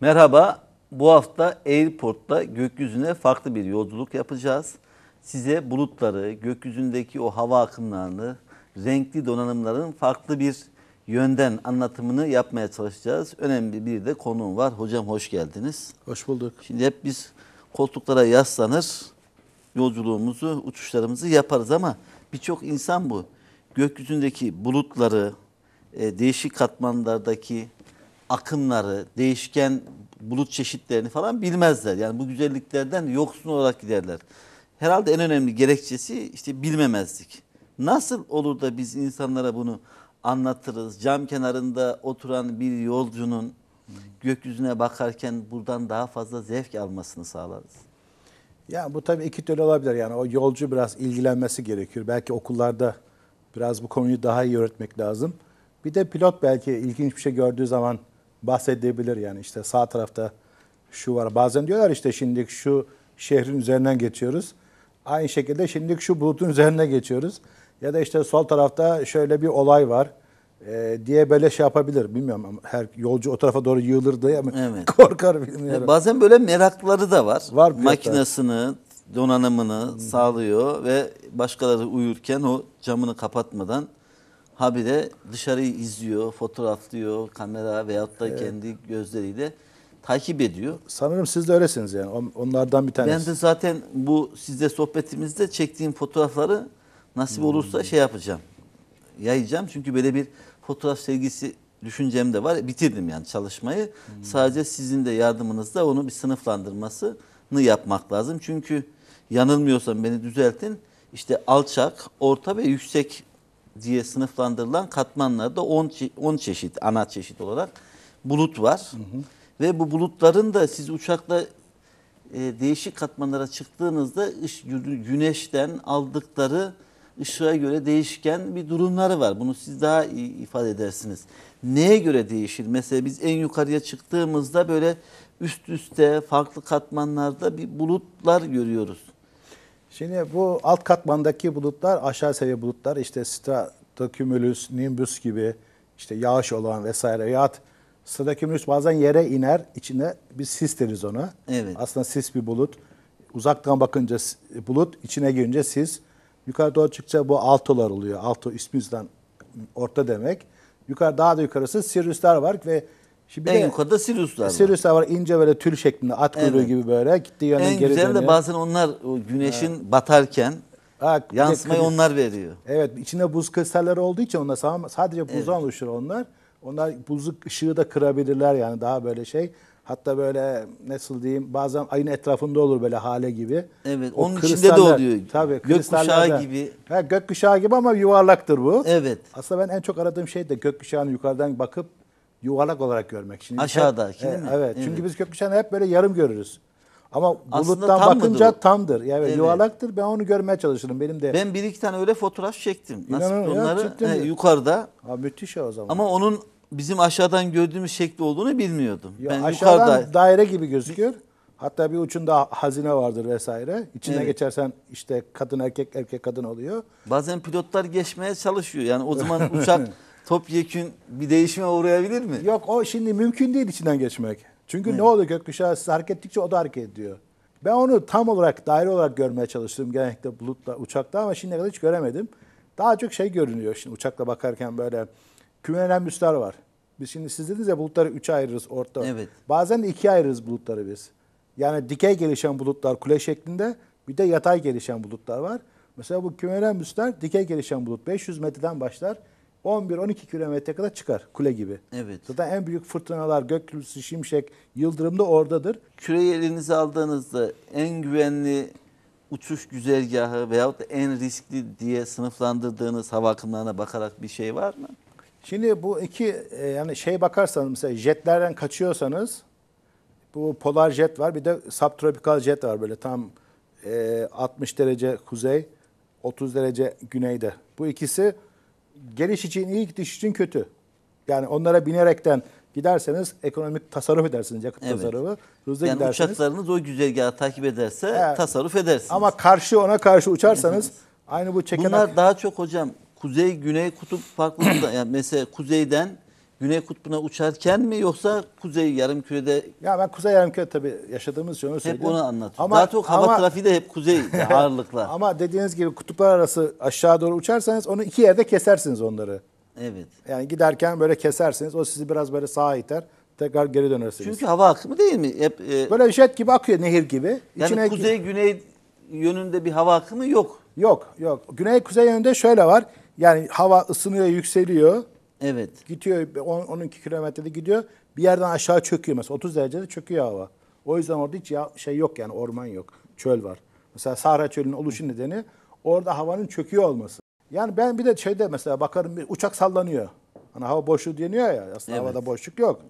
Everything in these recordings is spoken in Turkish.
Merhaba, bu hafta Airport'ta gökyüzüne farklı bir yolculuk yapacağız. Size bulutları, gökyüzündeki o hava akımlarını, renkli donanımların farklı bir yönden anlatımını yapmaya çalışacağız. Önemli bir de konuğum var. Hocam hoş geldiniz. Hoş bulduk. Şimdi hep biz koltuklara yaslanır, yolculuğumuzu, uçuşlarımızı yaparız ama birçok insan bu. Gökyüzündeki bulutları, e, değişik katmanlardaki akımları, değişken bulut çeşitlerini falan bilmezler. Yani bu güzelliklerden yoksun olarak giderler. Herhalde en önemli gerekçesi işte bilmemezlik. Nasıl olur da biz insanlara bunu anlatırız? Cam kenarında oturan bir yolcunun gökyüzüne bakarken buradan daha fazla zevk almasını sağlarız. Ya bu tabii iki türlü olabilir. Yani o yolcu biraz ilgilenmesi gerekiyor. Belki okullarda biraz bu konuyu daha iyi öğretmek lazım. Bir de pilot belki ilginç bir şey gördüğü zaman bahsedebilir yani işte sağ tarafta şu var. Bazen diyorlar işte şimdi şu şehrin üzerinden geçiyoruz. Aynı şekilde şimdi şu bulutun üzerine geçiyoruz. Ya da işte sol tarafta şöyle bir olay var e, diye böyle şey yapabilir. Bilmiyorum ama her yolcu o tarafa doğru yığılır diye ama evet. korkar bilmiyorum. E, bazen böyle merakları da var. Var. Makinesini, donanımını Hı. Hmm. sağlıyor ve başkaları uyurken o camını kapatmadan Ha bir de dışarıyı izliyor, fotoğraflıyor, kamera veyahut da evet. kendi gözleriyle takip ediyor. Sanırım siz de öylesiniz yani. onlardan bir tanesi. Ben de zaten bu sizle sohbetimizde çektiğim fotoğrafları nasip olursa hmm. şey yapacağım. Yayacağım. Çünkü böyle bir fotoğraf sevgisi düşüncem de var. Bitirdim yani çalışmayı. Hmm. Sadece sizin de yardımınızla onu bir sınıflandırmasını yapmak lazım. Çünkü yanılmıyorsam beni düzeltin. İşte alçak, orta ve yüksek diye sınıflandırılan katmanlarda 10 10 çeşit ana çeşit olarak bulut var. Hı hı. Ve bu bulutların da siz uçakla e, değişik katmanlara çıktığınızda ış, güneşten aldıkları ışığa göre değişken bir durumları var. Bunu siz daha iyi ifade edersiniz. Neye göre değişir? Mesela biz en yukarıya çıktığımızda böyle üst üste farklı katmanlarda bir bulutlar görüyoruz. Şimdi bu alt katmandaki bulutlar aşağı seviye bulutlar işte stratokümülüs, nimbus gibi işte yağış olan vesaire yahut stratokümülüs bazen yere iner içinde bir sis deriz ona. Evet. Aslında sis bir bulut. Uzaktan bakınca bulut içine girince sis. Yukarı doğru çıkça bu altolar oluyor. Alto ismimizden orta demek. Yukarı daha da yukarısı sirüsler var ve Şimdi en yukarıda Sirius'lar var. Sirius'lar var ince böyle tül şeklinde at kuyruğu evet. gibi böyle gittiği yönden en geri dönüyor. En güzel de bazen onlar güneşin evet. batarken Ha, Yansımayı onlar veriyor. Evet içinde buz kristalleri olduğu için onlar sadece buzdan evet. oluşur onlar. Onlar buzlu ışığı da kırabilirler yani daha böyle şey. Hatta böyle nasıl diyeyim bazen ayın etrafında olur böyle hale gibi. Evet o onun içinde de oluyor. Tabii gökkuşağı gibi. He, gökkuşağı gibi ama yuvarlaktır bu. Evet. Aslında ben en çok aradığım şey de gökkuşağına yukarıdan bakıp yuvarlak olarak görmek. Şimdi Aşağıdaki hep, değil mi? Evet. evet. Çünkü biz gökkuşağını hep böyle yarım görürüz. Ama buluttan bakınca mıdır? tamdır. Yani evet. yuvalaktır. Ben onu görmeye çalışırım. Benim de. Ben bir iki tane öyle fotoğraf çektim. Nasıl onları he, yukarıda. Ha, müthiş ya o zaman. Ama onun bizim aşağıdan gördüğümüz şekli olduğunu bilmiyordum. Ya, ben aşağıdan yukarıda... daire gibi gözüküyor. Hatta bir uçunda hazine vardır vesaire. İçine evet. geçersen işte kadın erkek erkek kadın oluyor. Bazen pilotlar geçmeye çalışıyor. Yani o zaman uçak topyekün bir değişime uğrayabilir mi? Yok o şimdi mümkün değil içinden geçmek. Çünkü Hı. ne oluyor gökkuşağı hareket ettikçe o da hareket ediyor. Ben onu tam olarak daire olarak görmeye çalıştım genellikle bulutla uçakta ama şimdiye kadar hiç göremedim. Daha çok şey görünüyor şimdi uçakla bakarken böyle kümelenen var. Biz şimdi siz dediniz ya bulutları üçe ayırırız orta. Evet. Bazen de ikiye ayırırız bulutları biz. Yani dikey gelişen bulutlar kule şeklinde bir de yatay gelişen bulutlar var. Mesela bu kümelenen dikey gelişen bulut 500 metreden başlar 11-12 kilometre kadar çıkar kule gibi. Evet. Zaten en büyük fırtınalar, gök gürültüsü, şimşek, yıldırım da oradadır. Küreyi elinize aldığınızda en güvenli uçuş güzergahı veyahut da en riskli diye sınıflandırdığınız hava akımlarına bakarak bir şey var mı? Şimdi bu iki e, yani şey bakarsanız mesela jetlerden kaçıyorsanız bu polar jet var bir de subtropikal jet var böyle tam 60 e, derece kuzey 30 derece güneyde. Bu ikisi geliş için iyi, gidiş için kötü. Yani onlara binerekten giderseniz ekonomik tasarruf edersiniz yakıt evet. tasarrufu. Hızlı yani gidersiniz. uçaklarınız o güzergahı takip ederse evet. tasarruf edersiniz. Ama karşı ona karşı uçarsanız aynı bu çekenek. Bunlar daha çok hocam kuzey güney kutup farklılığı yani mesela kuzeyden Güney Kutbu'na uçarken mi yoksa Kuzey Yarımküre'de? Ya ben Kuzey Yarımküre tabii yaşadığımız için onu söylüyorum. Hep onu anlatıyorum. Ama, Zaten hava ama, trafiği de hep kuzey ağırlıkla. ama dediğiniz gibi kutuplar arası aşağı doğru uçarsanız onu iki yerde kesersiniz onları. Evet. Yani giderken böyle kesersiniz. O sizi biraz böyle sağa iter. Tekrar geri dönersiniz. Çünkü hava akımı değil mi? Hep, e, böyle jet gibi akıyor nehir gibi. Yani kuzey güney yönünde bir hava akımı yok. Yok yok. Güney kuzey yönünde şöyle var. Yani hava ısınıyor yükseliyor. Evet. Gidiyor 12 kilometrede gidiyor. Bir yerden aşağı çöküyor mesela 30 derecede çöküyor hava. O yüzden orada hiç ya, şey yok yani orman yok. Çöl var. Mesela Sahra Çölü'nün oluşu nedeni orada havanın çöküyor olması. Yani ben bir de şeyde mesela bakarım bir uçak sallanıyor. Hani hava boşluğu deniyor ya aslında evet. havada boşluk yok.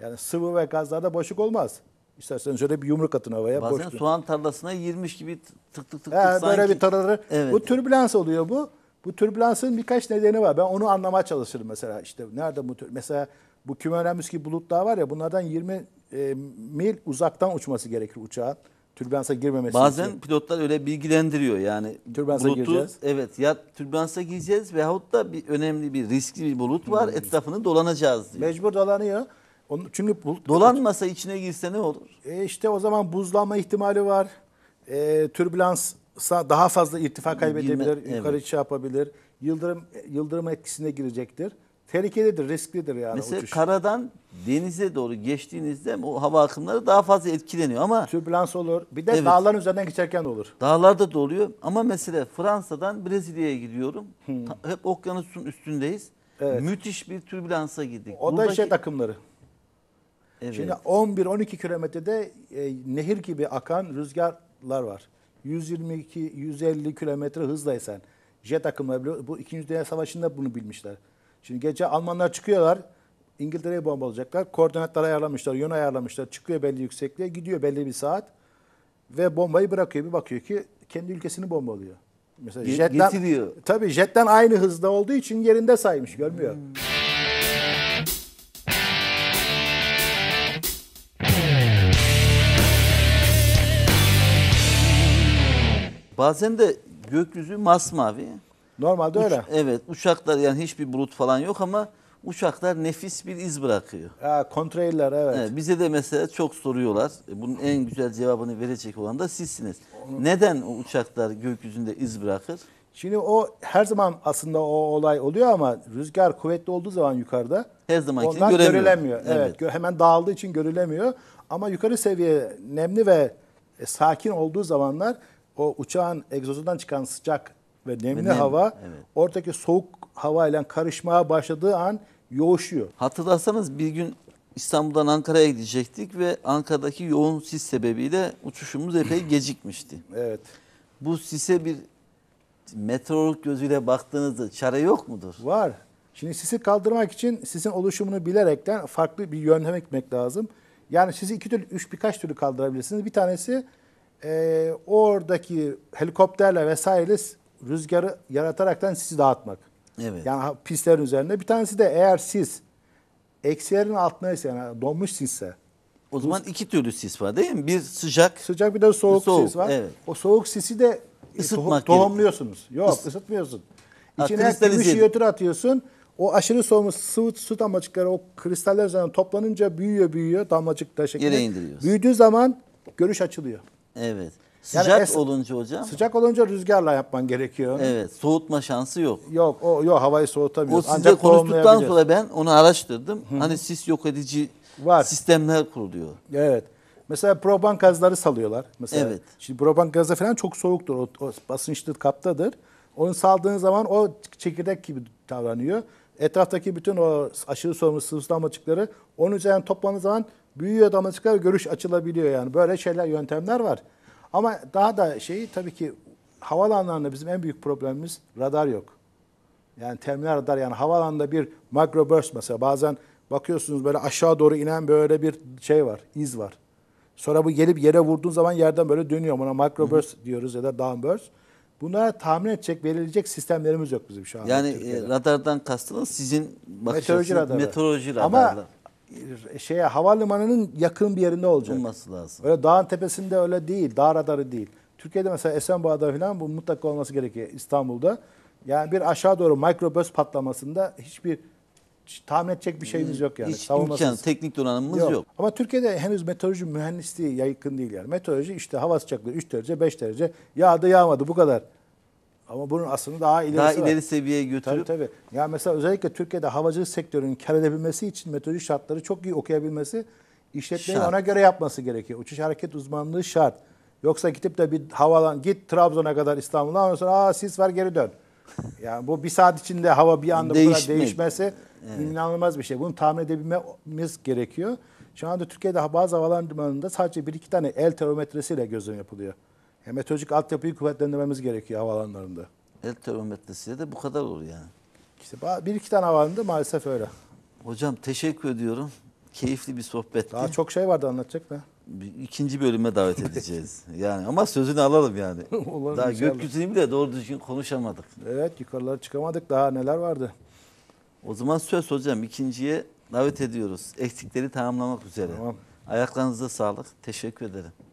Yani sıvı ve gazlarda boşluk olmaz. İstersen şöyle bir yumruk atın havaya. Bazen boşluk. soğan tarlasına girmiş gibi tık tık tık. He, tık böyle sanki. bir tararı. Evet. Bu türbülans oluyor bu. Bu türbülansın birkaç nedeni var. Ben onu anlamaya çalışırım mesela. İşte nerede bu tür mesela bu Kümörenmüs ki bulutlar var ya bunlardan 20 e, mil uzaktan uçması gerekir uçağın. Türbülansa girmemesi Bazen için. pilotlar öyle bilgilendiriyor yani. Türbülansa bulutu, gireceğiz. Evet ya türbülansa gireceğiz veyahut da bir önemli bir riskli bir bulut var hmm. etrafını dolanacağız diyor. Mecbur dolanıyor. Onun, çünkü bulut, dolanmasa içine girse ne olur? E işte o zaman buzlanma ihtimali var. E, türbülans daha fazla irtifa kaybedebilir, Yine, yukarı evet. şey yapabilir. Yıldırım yıldırım etkisine girecektir. Tehlikelidir, risklidir yani Mesela uçuş. karadan denize doğru geçtiğinizde o hava akımları daha fazla etkileniyor ama... Türbülans olur. Bir de evet, dağların üzerinden geçerken de olur. Dağlarda da oluyor ama mesela Fransa'dan Brezilya'ya gidiyorum. Hmm. Hep okyanusun üstündeyiz. Evet. Müthiş bir türbülansa girdik. O Buradaki... da şey jet akımları. Evet. Şimdi 11-12 kilometrede e, nehir gibi akan rüzgarlar var. 122-150 kilometre hızlaysan jet akımla bu 2. Dünya Savaşı'nda bunu bilmişler. Şimdi gece Almanlar çıkıyorlar. İngiltere'yi bombalayacaklar. Koordinatları ayarlamışlar, yön ayarlamışlar. Çıkıyor belli yüksekliğe, gidiyor belli bir saat. Ve bombayı bırakıyor. Bir bakıyor ki kendi ülkesini bombalıyor. Mesela jetten, getiriyor. Tabii jetten aynı hızda olduğu için yerinde saymış. Görmüyor. Hmm. Bazen de gökyüzü masmavi. Normalde Uç, öyle. Evet uçaklar yani hiçbir bulut falan yok ama uçaklar nefis bir iz bırakıyor. Ya, kontreyler evet. evet. Bize de mesela çok soruyorlar. E, bunun en güzel cevabını verecek olan da sizsiniz. Onu... Neden uçaklar gökyüzünde iz bırakır? Şimdi o her zaman aslında o olay oluyor ama rüzgar kuvvetli olduğu zaman yukarıda her zaman ondan göremiyor. görülemiyor. Evet. evet. Hemen dağıldığı için görülemiyor. Ama yukarı seviye nemli ve e, sakin olduğu zamanlar o uçağın egzozundan çıkan sıcak ve nemli ve nem, hava evet. oradaki soğuk havayla karışmaya başladığı an yoğuşuyor. Hatırlarsanız bir gün İstanbul'dan Ankara'ya gidecektik ve Ankara'daki yoğun sis sebebiyle uçuşumuz epey gecikmişti. Evet. Bu sise bir meteorolog gözüyle baktığınızda çare yok mudur? Var. Şimdi sisi kaldırmak için sisin oluşumunu bilerekten farklı bir yöntem etmek lazım. Yani sizi iki türlü, üç birkaç türlü kaldırabilirsiniz. Bir tanesi e, oradaki helikopterle vesaire rüzgarı yarataraktan sizi dağıtmak. Evet. Yani pislerin üzerinde. Bir tanesi de eğer siz eksilerin altındaysa yani donmuş sisse. O zaman iki türlü sis var değil mi? Bir sıcak. Sıcak bir de soğuk, soğuk sis var. Evet. O soğuk sisi de e, Isıtmak tohum, tohumluyorsunuz. Yok Is ısıtmıyorsun. İçine gümüş iyotür atıyorsun. O aşırı soğumuş sıvı su damlacıkları o kristaller üzerine toplanınca büyüyor büyüyor damlacık da şeklinde. Yere indiriyorsun. Büyüdüğü zaman görüş açılıyor. Evet. Sıcak yani es- olunca hocam. Sıcak olunca rüzgarla yapman gerekiyor. Evet, soğutma şansı yok. Yok, o yok havayı soğutamıyoruz. O sizle konuştuktan sonra ben onu araştırdım. Hı-hı. Hani sis yok edici Var. sistemler kuruluyor. Evet. Mesela propan gazları salıyorlar. Mesela evet. şimdi propan gazı falan çok soğuktur. O, o basınçlı kaptadır. Onu saldığın zaman o çekirdek gibi davranıyor. Etraftaki bütün o aşırı soğumuş açıkları onun üzerine toplandığı zaman Büyüyor damı çıkar görüş açılabiliyor yani. Böyle şeyler yöntemler var. Ama daha da şeyi tabii ki havalanlarında bizim en büyük problemimiz radar yok. Yani terminal radar yani havalanında bir macro burst mesela bazen bakıyorsunuz böyle aşağı doğru inen böyle bir şey var, iz var. Sonra bu gelip yere vurduğun zaman yerden böyle dönüyor. Buna macro burst diyoruz ya da down burst. Bunlara tahmin edecek, belirleyecek sistemlerimiz yok bizim şu an. Yani e, radardan kastınız sizin bakış meteoroloji radarı. Meteoroloji radarı. Ama e, şeye havalimanının yakın bir yerinde olacak. Olması lazım. Öyle dağın tepesinde öyle değil. Dağ radarı değil. Türkiye'de mesela Esenboğa'da falan bu mutlaka olması gerekiyor İstanbul'da. Yani bir aşağı doğru mikrobüs patlamasında hiçbir tahmin edecek bir şeyimiz yok yani. Hiç imkan, teknik donanımımız yok. yok. Ama Türkiye'de henüz meteoroloji mühendisliği yakın değil yani. Meteoroloji işte hava sıcaklığı 3 derece, 5 derece yağdı yağmadı bu kadar. Ama bunun aslında daha ileri Daha ileri var. seviyeye götürüp. Tabii tabii. Ya mesela özellikle Türkiye'de havacılık sektörünün kar edebilmesi için meteoroloji şartları çok iyi okuyabilmesi işletmeyi ona göre yapması gerekiyor. Uçuş hareket uzmanlığı şart. Yoksa gidip de bir havalan git Trabzon'a kadar İstanbul'a ondan sonra aa sis var geri dön. Yani bu bir saat içinde hava bir anda bu kadar değişmesi evet. inanılmaz bir şey. Bunu tahmin edebilmemiz gerekiyor. Şu anda Türkiye'de bazı havalandırmalarında sadece bir iki tane el termometresiyle gözlem yapılıyor. Yani meteorolojik altyapıyı kuvvetlendirmemiz gerekiyor havalanlarında. El termometresi de bu kadar olur yani. İşte bir iki tane havalanında maalesef öyle. Hocam teşekkür ediyorum. Keyifli bir sohbet. Daha çok şey vardı anlatacak da. Bir- İkinci bölüme davet edeceğiz. yani ama sözünü alalım yani. Olur, Daha inşallah. gökyüzünü bile doğru düzgün konuşamadık. Evet yukarılara çıkamadık daha neler vardı. O zaman söz hocam ikinciye davet ediyoruz. Eksikleri tamamlamak üzere. Tamam. Ayaklarınıza sağlık. Teşekkür ederim.